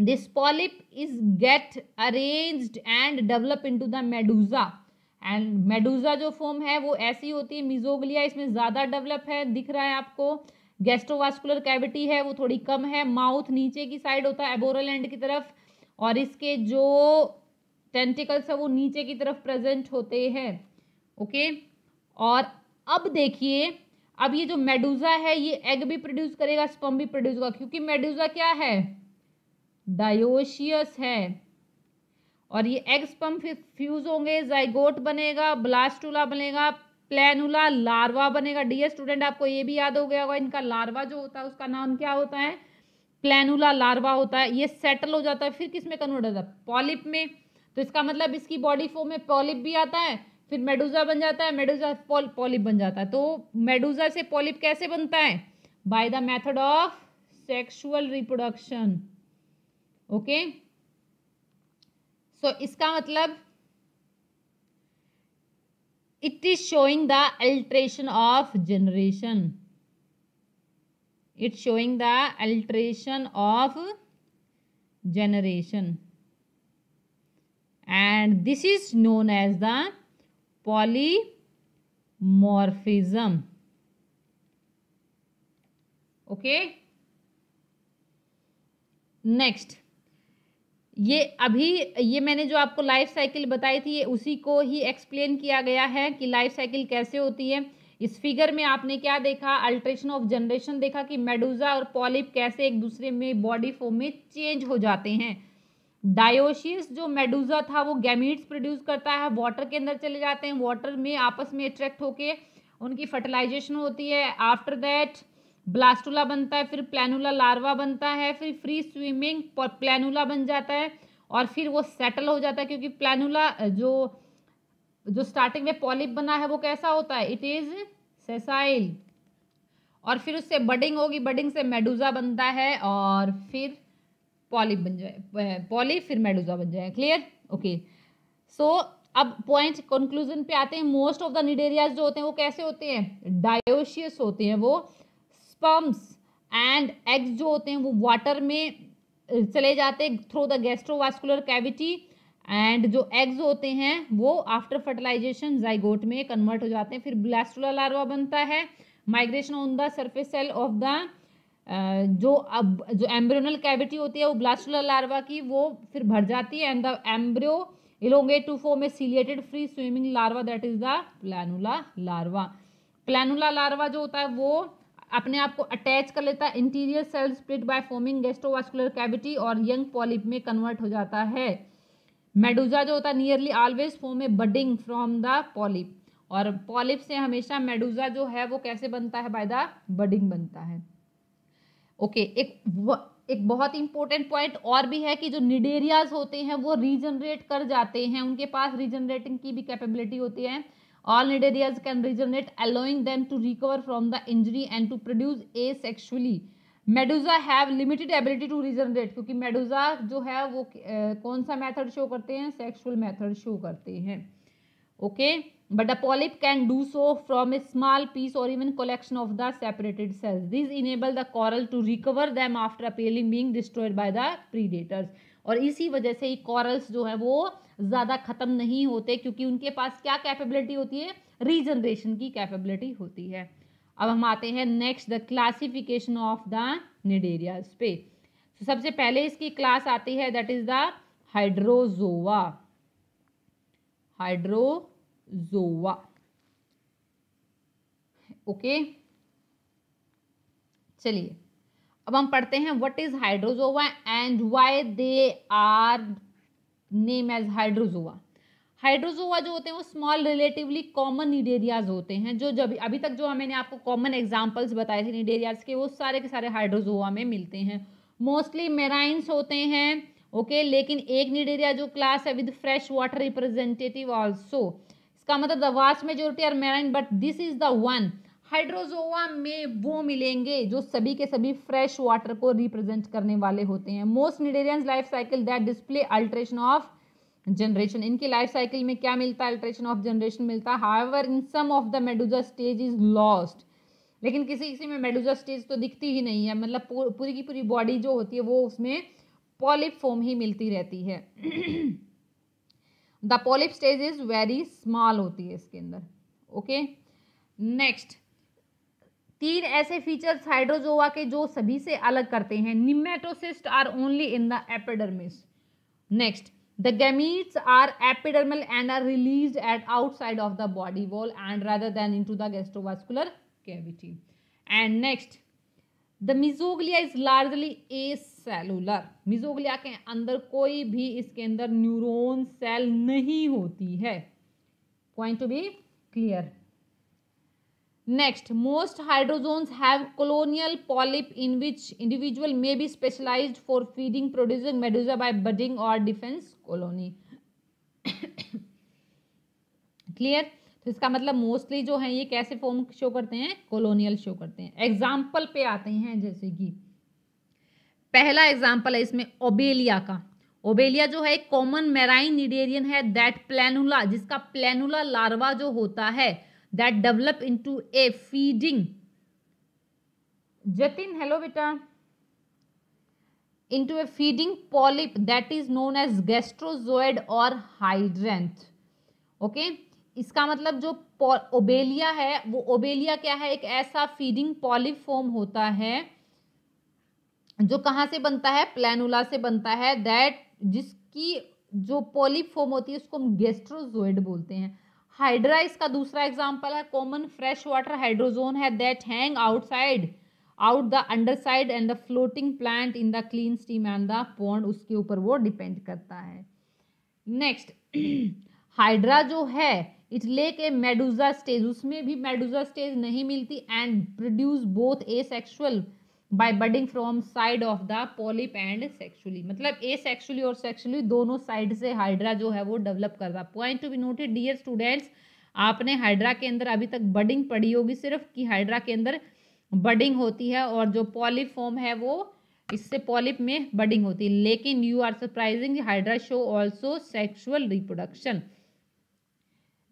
this polyp is get arranged and develop into the medusa and medusa जो फॉर्म है वो ऐसी होती है मिजोगलिया इसमें ज़्यादा डेवलप है दिख रहा है आपको गैस्ट्रोवास्कुलर कैविटी है वो थोड़ी कम है माउथ नीचे की साइड होता है एबोरल एंड की तरफ और इसके जो टेंटिकल्स है वो नीचे की तरफ प्रेजेंट होते हैं ओके okay? और अब देखिए अब ये जो मेडूजा है ये एग भी प्रोड्यूस करेगा स्पम भी प्रोड्यूस होगा क्योंकि मेडूजा क्या है डायोशियस है और ये एग स्पम फ्यूज होंगे जाइगोट बनेगा ब्लास्टूला बनेगा प्लेनुला लार्वा बनेगा डियर स्टूडेंट आपको ये भी याद हो गया होगा इनका लार्वा जो होता है उसका नाम क्या होता है प्लेनुला लार्वा होता है ये सेटल हो जाता है फिर किस में कन्वर्ट हो जाता है पॉलिप में तो इसका मतलब इसकी बॉडी फॉर्म में पॉलिप भी आता है फिर मेडूजा बन जाता है मेडूजा पॉलिप बन जाता है तो मेडूजा से पॉलिप कैसे बनता है by the method of sexual reproduction okay so इसका मतलब it is showing the alteration of generation it showing the alteration of generation and this is known as the polymorphism okay next ये अभी ये मैंने जो आपको लाइफ साइकिल बताई थी ये उसी को ही एक्सप्लेन किया गया है कि लाइफ साइकिल कैसे होती है इस फिगर में आपने क्या देखा अल्ट्रेशन ऑफ जनरेशन देखा कि मेडुजा और पॉलिप कैसे एक दूसरे में बॉडी फॉर्म में चेंज हो जाते हैं डायोशियस जो मेडूजा था वो गैमीट्स प्रोड्यूस करता है वाटर के अंदर चले जाते हैं वाटर में आपस में अट्रैक्ट होके उनकी फर्टिलाइजेशन होती है आफ्टर दैट ब्लास्टूला बनता है फिर प्लानूला लार्वा बनता है फिर फ्री स्विमिंग प्लानूला बन जाता है और फिर वो सेटल हो जाता है क्योंकि प्लानूला जो जो स्टार्टिंग में पॉलिप बना है वो कैसा होता है इट इज़ सेसाइल और फिर उससे बडिंग होगी बडिंग से मेडूजा बनता है और फिर पॉलिप बन जाए पॉली फिर मेडोजा बन जाए क्लियर ओके सो अब पॉइंट कंक्लूजन पे आते हैं मोस्ट ऑफ द नीड जो होते हैं वो कैसे होते हैं डायोशियस होते हैं वो स्पम्स एंड एग्स जो होते हैं वो वाटर में चले जाते हैं through the gastrovascular cavity and जो एग्स होते हैं वो आफ्टर फर्टिलाइजेशन जाइगोट में कन्वर्ट हो जाते हैं फिर ब्लास्टुलर लार्वा बनता है migration on the surface cell of the जो अब जो एम्ब्रियोनल कैविटी होती है वो ब्लास्टुलर लार्वा की वो फिर भर जाती है and the embryo elongate to form a ciliated free swimming larva that is the planula larva planula larva जो होता है वो अपने आप को अटैच कर लेता है interior cell split by forming gastrovascular cavity और यंग पॉलिप में कन्वर्ट हो जाता है मेडूजा जो होता है nearly always form a budding from the polyp और पॉलिप से हमेशा मेडूजा जो है वो कैसे बनता है बाय द बडिंग बनता है ओके एक एक बहुत इंपॉर्टेंट पॉइंट और भी है कि जो निडेरियाज होते हैं वो रीजनरेट कर जाते हैं उनके पास रीजनरेटिंग की भी कैपेबिलिटी होती है all cnidarias can regenerate allowing them to recover from the injury and to produce asexually medusa have limited ability to regenerate क्योंकि मेडूजा जो है वो कौन सा मेथड शो करते हैं सेक्सुअल मेथड शो करते हैं okay okay? but a polyp can do so from a small piece or even collection of the separated cells these enable the coral to recover them after appealing being destroyed by the predators और इसी वजह से ही corals जो है वो ज़्यादा ख़त्म नहीं होते क्योंकि उनके पास क्या कैपेबिलिटी होती है रीजनरेशन की कैपेबिलिटी होती है अब हम आते हैं next the classification of the cnidarias पे तो सबसे पहले इसकी क्लास आती है that is the hydrozoa hydrozoa okay चलिए अब हम पढ़ते हैं what is hydrozoa and why they are name as hydrozoa hydrozoa जो होते हैं वो स्मॉल रिलेटिवली कॉमन नीड होते हैं जो जब अभी तक जो हमने आपको कॉमन एग्जांपल्स बताए थे नीड के वो सारे के सारे हाइड्रोजोवा में मिलते हैं मोस्टली मेराइंस होते हैं ओके okay, लेकिन एक निडेरिया जो क्लास है with fresh water representative also इसका मतलब the vast majority are marine but this is the one hydrozoa में वो मिलेंगे जो सभी के सभी फ्रेश वाटर को रिप्रेजेंट करने वाले होते हैं most cnidarians life cycle that display alteration of generation इनकी लाइफ साइकिल में क्या मिलता है अल्ट्रेशन ऑफ जनरेशन मिलता है however in some of the medusa stage is lost लेकिन किसी किसी में मेडुजा स्टेज तो दिखती ही नहीं है मतलब पूरी की पूरी बॉडी जो होती है वो उसमें पॉलिप ही मिलती रहती है the polyp stage is very small होती है इसके अंदर ओके नेक्स्ट तीन ऐसे फीचर्स हाइड्रोजोवा के जो सभी से अलग करते हैं nematocyst are only in the epidermis next the gametes are epidermal and are release at outside of the body wall and rather than in the gastrovascular cavity and next the mesoglea is largely acellular mesoglea के अंदर कोई भी इसके अंदर neuron cell नहीं होती है point to be clear next most hydrozoans have colonial polyp in which individual may be specialise for feeding producing medusa by budding or defence colony clear तो इसका मतलब मोस्टली जो है ये कैसे फॉर्म शो करते हैं कॉलोनियल शो करते हैं एग्जाम्पल पे आते हैं जैसे कि पहला एग्जाम्पल है इसमें ओबेलिया का ओबेलिया जो है एक कॉमन मेराइन निडेरियन है दैट प्लेनुला जिसका प्लेनुला लार्वा जो होता है that develop into a feeding Jatin hello बेटा into a feeding polyp that is known as gastrozoid or hydrant okay इसका मतलब जो ओबेलिया है वो ओबेलिया क्या है एक ऐसा फीडिंग पॉलीफोम होता है जो कहाँ से बनता है प्लानुला से बनता है दैट जिसकी जो पॉलीफोम होती है उसको हम गेस्ट्रोजोइड बोलते हैं हाइड्रा इसका दूसरा एग्जाम्पल है कॉमन फ्रेश वाटर हाइड्रोजोन है that hang outside out the under side and the floating plant in the clean stream and the pond उसके ऊपर वो डिपेंड करता है नेक्स्ट हाइड्रा जो है it lack a medusa stage उसमें भी मेडूजा स्टेज नहीं मिलती and produce both asexual by budding from side of the polyp and sexually मतलब ए सेक्सुअली और सेक्सुअली दोनों साइड से हाइड्रा जो है वो डेवलप कर रहा point to be noted dear students आपने हाइड्रा के अंदर अभी तक बडिंग पड़ी होगी सिर्फ कि हाइड्रा के अंदर बडिंग होती है और जो पॉलिप फॉर्म है वो इससे पॉलिप में बडिंग होती है लेकिन you are surprising hydra show also sexual reproduction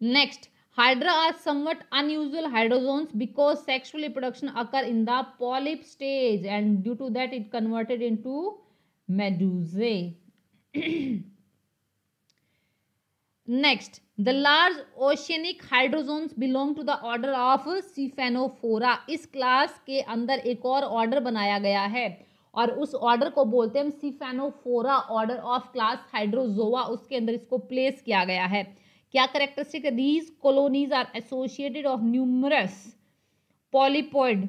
next hydra are somewhat unusual hydrozoans because sexual reproduction occur in the polyp stage and due to that it converted into medusae next the large oceanic hydrozoan belong to the order of siphonophora इस class के अंदर एक और order बनाया गया है और उस ऑर्डर को बोलते हैं siphonophora order of class hydrozoa उसके अंदर इसको प्लेस किया गया है क्या करेक्टरिस्टिक है these colonies are associated of numerous polypoid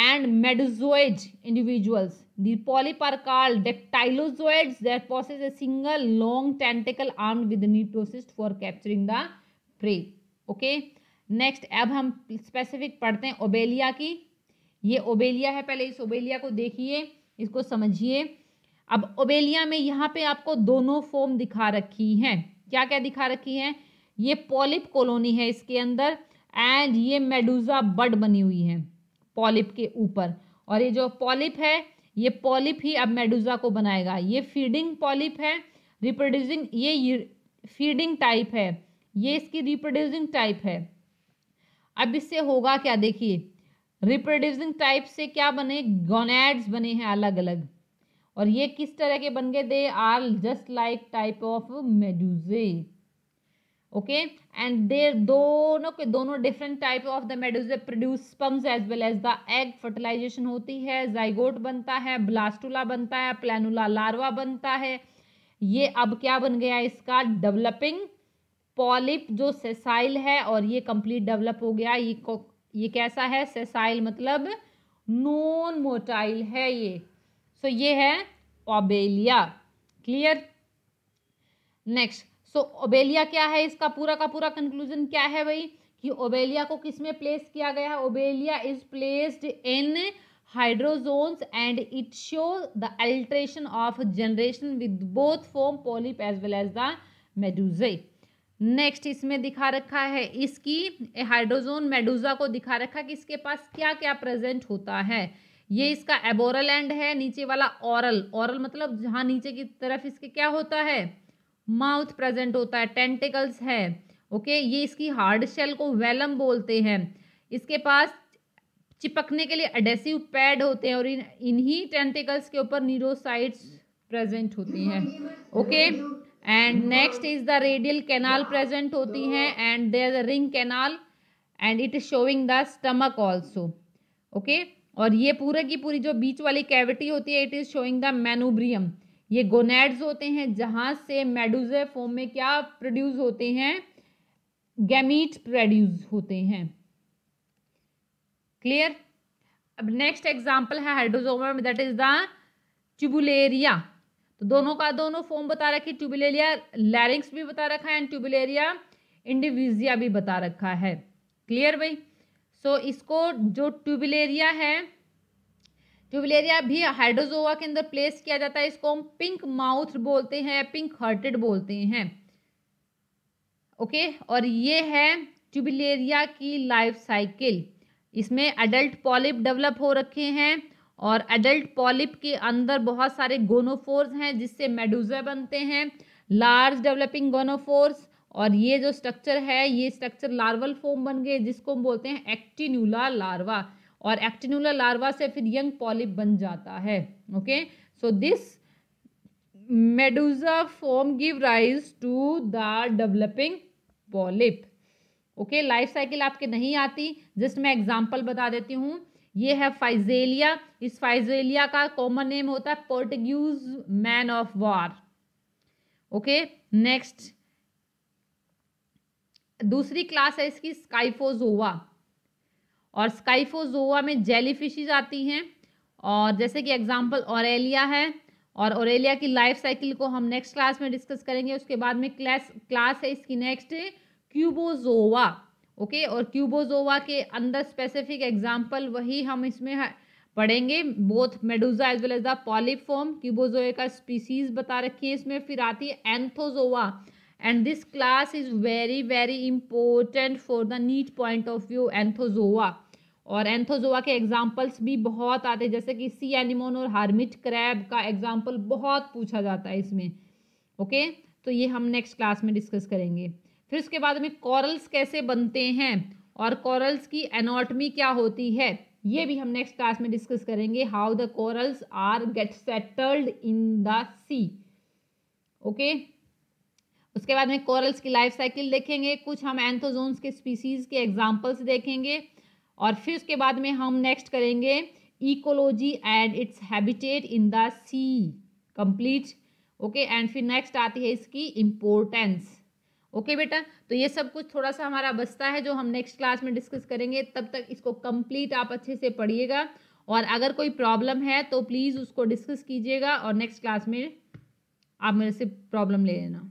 and medusoid individuals the polyp dactylozooid that process a single long tentacle arm with nematocyst for capturing the prey okay next अब हम स्पेसिफिक पढ़ते हैं Obelia की ये Obelia है पहले इस Obelia को देखिए इसको समझिए अब ओबेलिया में यहाँ पे आपको दोनों फॉर्म दिखा रखी हैं क्या क्या दिखा रखी है ये पॉलिप कॉलोनी है इसके अंदर एंड ये मेडूजा बर्ड बनी हुई है पॉलिप के ऊपर और ये जो पॉलिप है ये पॉलिप ही अब मेडूजा को बनाएगा ये फीडिंग पॉलिप है रिप्रोड्यूसिंग ये फीडिंग टाइप है ये इसकी रिप्रोड्यूसिंग टाइप है अब इससे होगा क्या देखिए रिप्रोड्यूसिंग टाइप से क्या बने गोनेड्स बने हैं अलग अलग और ये किस तरह के बन गए they are just like type of medusae okay and there दोनों के दोनों different type of the medusae produce sperms as well as the egg fertilization होती है जाइगोट बनता है ब्लास्टूला बनता है प्लानुला लार्वा बनता है ये अब क्या बन गया इसका डेवलपिंग पॉलिप जो सेसाइल है और ये कंप्लीट डेवलप हो गया ये ये कैसा है सेसाइल मतलब नॉन मोटाइल है ये सो तो ये है obelia clear next so obelia क्या है इसका पूरा का पूरा कंक्लूजन क्या है भाई कि ओबेलिया को किस में प्लेस किया गया है obelia is placed in hydrozoans and it show the alteration of generation with both form polyp as well as the medusae next इसमें दिखा रखा है इसकी हाइड्रोजोन मेडूजा को दिखा रखा है कि इसके पास क्या क्या प्रेजेंट होता है ये इसका एबोरल एंड है नीचे वाला ऑरल ऑरल मतलब जहाँ नीचे की तरफ इसके क्या होता है माउथ प्रेजेंट होता है टेंटिकल्स है ओके ये इसकी हार्ड शेल को वेलम बोलते हैं इसके पास चिपकने के लिए एडेसिव पैड होते हैं और इन इन्हीं टेंटिकल्स के ऊपर न्यूरोसाइट्स प्रेजेंट होती हैं okay and next is the radial canal present होती हैं and the ring canal and it is showing the stomach also okay और ये पूरे की पूरी जो बीच वाली कैविटी होती है it is showing the manubrium ये गोनेड्स होते हैं जहाँ से मेडूजे फॉर्म में क्या प्रोड्यूस होते हैं गैमीट प्रोड्यूस होते हैं क्लियर अब नेक्स्ट एग्जाम्पल है hydrozoa that is the tubularia तो दोनों का दोनों फॉर्म बता रखी ट्यूबुलेरिया लैरिंग्स भी बता रखा है एंड ट्यूबुलेरिया इंडिविजिया भी बता रखा है क्लियर भाई सो so, इसको जो ट्यूबलेरिया है ट्यूबलेरिया भी हाइड्रोजोवा के अंदर प्लेस किया जाता है इसको हम पिंक माउथ बोलते हैं पिंक हार्टेड बोलते हैं ओके okay? और ये है ट्यूबलेरिया की लाइफ साइकिल इसमें एडल्ट पॉलिप डेवलप हो रखे हैं और एडल्ट पॉलिप के अंदर बहुत सारे गोनोफोर्स हैं जिससे मेडूजा बनते हैं लार्ज डेवलपिंग गोनोफोर्स और ये जो स्ट्रक्चर है ये स्ट्रक्चर लार्वल फॉर्म बन गए जिसको हम बोलते हैं एक्टिन्यूला लार्वा और एक्टिन्यूला लार्वा से फिर यंग पॉलिप बन जाता है okay so this medusa form give rise to the developing polyp okay life cycle आपके नहीं आती जस्ट मैं एग्जाम्पल बता देती हूँ ये है फाइजेलिया इस फाइजेलिया का कॉमन नेम होता है Portuguese man of war okay next दूसरी क्लास है इसकी स्काइफोजोआ और स्काइफोजोआ में जेली आती हैं और जैसे कि एग्जांपल औरेलिया है और औरेलिया की लाइफ साइकिल को हम नेक्स्ट क्लास में डिस्कस करेंगे उसके बाद में क्लास क्लास है इसकी नेक्स्ट क्यूबोजोवा ओके और क्यूबोजोवा के अंदर स्पेसिफिक एग्जाम्पल वही हम इसमें पढ़ेंगे both medusa as well as the polyform cubozoa का स्पीसीज बता रखी है इसमें फिर आती है anthozoa and this class is very very important for the NEET point of view anthozoa और एंथोजोआ के एग्जाम्पल्स भी बहुत आते हैं जैसे कि सी एनिमोन और हार्मिट क्रैब का एग्जाम्पल बहुत पूछा जाता है इसमें ओके तो ये हम नेक्स्ट क्लास में डिस्कस करेंगे फिर उसके बाद में कॉरल्स कैसे बनते हैं और कॉरल्स की एनाटमी क्या होती है ये भी हम नेक्स्ट क्लास में डिस्कस करेंगे how the corals are get settled in the sea okay उसके बाद में कोरल्स की लाइफ साइकिल देखेंगे कुछ हम एंथोजोन्स के स्पीसीज़ के एग्जाम्पल्स देखेंगे और फिर उसके बाद में हम नेक्स्ट करेंगे ecology and its habitat in the sea complete okay and फिर नेक्स्ट आती है इसकी इम्पोर्टेंस ओके okay, बेटा तो ये सब कुछ थोड़ा सा हमारा बचता है जो हम नेक्स्ट क्लास में डिस्कस करेंगे तब तक इसको कंप्लीट आप अच्छे से पढ़िएगा और अगर कोई प्रॉब्लम है तो प्लीज़ उसको डिस्कस कीजिएगा और नेक्स्ट क्लास में आप मेरे से प्रॉब्लम ले लेना